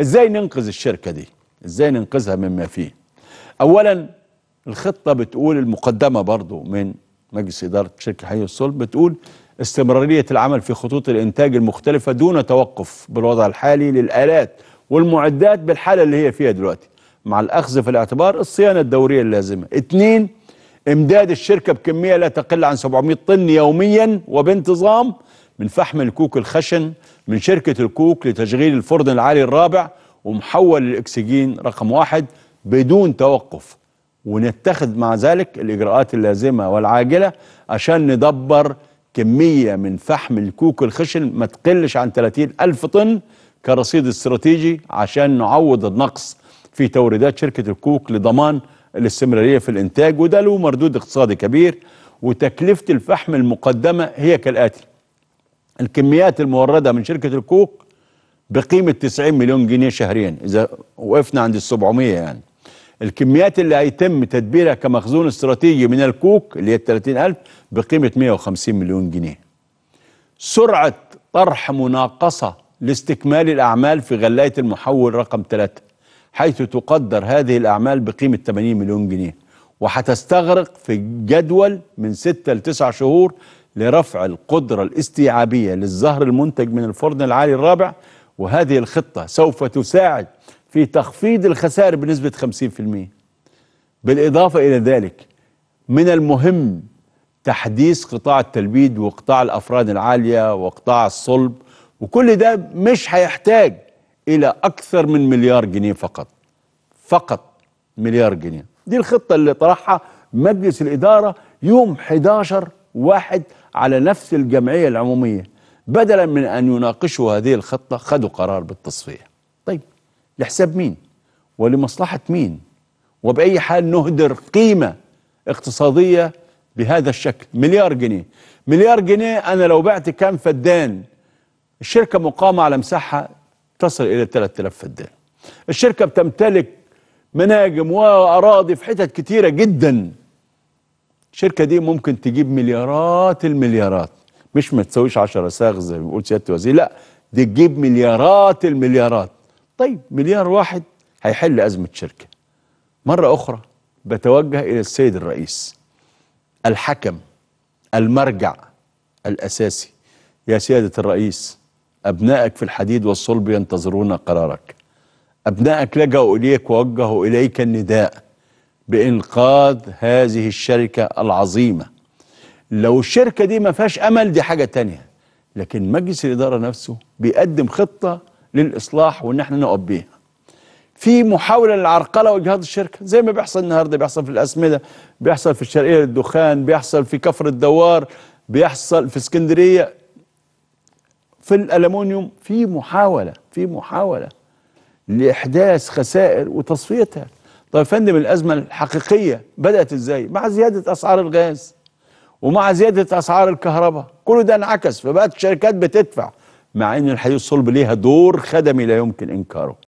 ازاي ننقذ الشركة دي ازاي ننقذها مما فيه اولا الخطة بتقول المقدمة برضو من مجلس إدارة شركة حي الصلب بتقول استمرارية العمل في خطوط الإنتاج المختلفة دون توقف بالوضع الحالي للآلات والمعدات بالحالة اللي هي فيها دلوقتي مع الأخذ في الاعتبار الصيانة الدورية اللازمة اتنين إمداد الشركة بكمية لا تقل عن 700 طن يوميا وبانتظام من فحم الكوك الخشن من شركة الكوك لتشغيل الفرن العالي الرابع ومحول الأكسجين رقم واحد بدون توقف ونتخذ مع ذلك الإجراءات اللازمة والعاجلة عشان ندبر كمية من فحم الكوك الخشن ما تقلش عن 30 ألف طن كرصيد استراتيجي عشان نعوض النقص في توريدات شركة الكوك لضمان الاستمرارية في الإنتاج وده له مردود اقتصادي كبير وتكلفة الفحم المقدمة هي كالآتي الكميات الموردة من شركة الكوك بقيمة 90 مليون جنيه شهريا إذا وقفنا عند ال 700 يعني الكميات اللي هيتم تدبيرها كمخزون استراتيجي من الكوك اللي هي 30000 بقيمة 150 مليون جنيه سرعة طرح مناقصة لاستكمال الأعمال في غلاية المحول رقم 3 حيث تقدر هذه الأعمال بقيمة 80 مليون جنيه وهتستغرق في جدول من 6 ل 9 شهور لرفع القدرة الاستيعابية للزهر المنتج من الفرن العالي الرابع وهذه الخطة سوف تساعد في تخفيض الخسائر بنسبة 50% بالإضافة إلى ذلك من المهم تحديث قطاع التلبيد وقطاع الأفران العالية وقطاع الصلب وكل ده مش هيحتاج إلى أكثر من مليار جنيه فقط فقط مليار جنيه دي الخطة اللي طرحها مجلس الإدارة يوم 11 واحد على نفس الجمعية العمومية بدلا من أن يناقشوا هذه الخطة خدوا قرار بالتصفية طيب لحساب مين ولمصلحة مين وبأي حال نهدر قيمة اقتصادية بهذا الشكل مليار جنيه مليار جنيه أنا لو بعت كام فدان الشركة مقامة على مساحة تصل إلى 3000 فدان الشركة بتمتلك مناجم وأراضي في حتت كتيرة جداً الشركه دي ممكن تجيب مليارات المليارات مش ما تسويش 10 ساغ زي ما بيقول سياده الوزير لا دي تجيب مليارات المليارات طيب مليار واحد هيحل ازمه شركه مره اخرى بتوجه الى السيد الرئيس الحكم المرجع الاساسي يا سياده الرئيس ابنائك في الحديد والصلب ينتظرون قرارك ابنائك لجأوا اليك ووجهوا اليك النداء بإنقاذ هذه الشركة العظيمة لو الشركة دي ما فيهاش أمل دي حاجة تانية لكن مجلس الإدارة نفسه بيقدم خطة للإصلاح وإن احنا نقف بيها في محاولة للعرقلة واجهاض الشركة زي ما بيحصل النهاردة بيحصل في الأسمدة بيحصل في الشرقية للدخان بيحصل في كفر الدوار بيحصل في اسكندرية في الألمونيوم في محاولة في محاولة لإحداث خسائر وتصفيتها طيب يا فندم الأزمة الحقيقية بدأت إزاي مع زيادة أسعار الغاز ومع زيادة أسعار الكهرباء كل ده انعكس فبقت الشركات بتدفع مع أن الحديد الصلب ليها دور خدمي لا يمكن إنكاره